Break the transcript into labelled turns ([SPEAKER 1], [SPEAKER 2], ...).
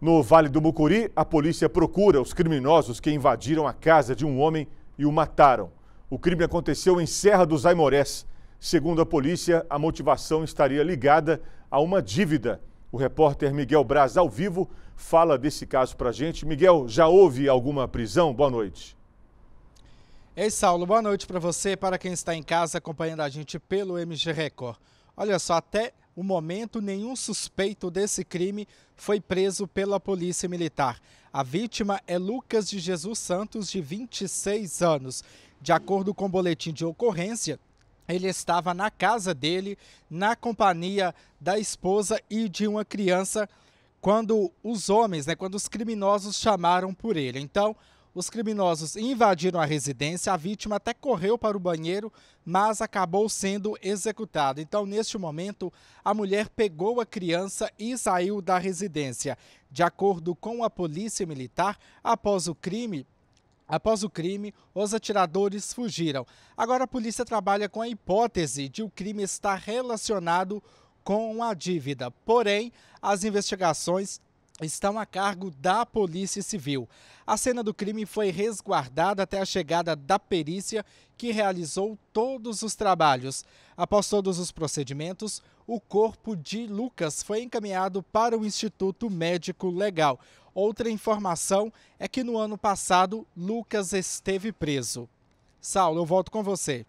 [SPEAKER 1] No Vale do Mucuri, a polícia procura os criminosos que invadiram a casa de um homem e o mataram. O crime aconteceu em Serra dos Aimorés. Segundo a polícia, a motivação estaria ligada a uma dívida. O repórter Miguel Braz, ao vivo, fala desse caso para gente. Miguel, já houve alguma prisão? Boa noite.
[SPEAKER 2] Ei, Saulo, boa noite para você, para quem está em casa acompanhando a gente pelo MG Record. Olha só, até o momento, nenhum suspeito desse crime foi preso pela Polícia Militar. A vítima é Lucas de Jesus Santos, de 26 anos. De acordo com o boletim de ocorrência, ele estava na casa dele, na companhia da esposa e de uma criança, quando os homens, né, quando os criminosos chamaram por ele. Então, os criminosos invadiram a residência, a vítima até correu para o banheiro, mas acabou sendo executada. Então, neste momento, a mulher pegou a criança e saiu da residência. De acordo com a polícia militar, após o crime, Após o crime, os atiradores fugiram. Agora a polícia trabalha com a hipótese de o crime estar relacionado com a dívida. Porém, as investigações estão a cargo da Polícia Civil. A cena do crime foi resguardada até a chegada da perícia, que realizou todos os trabalhos. Após todos os procedimentos, o corpo de Lucas foi encaminhado para o Instituto Médico Legal. Outra informação é que no ano passado, Lucas esteve preso. Saulo, eu volto com você.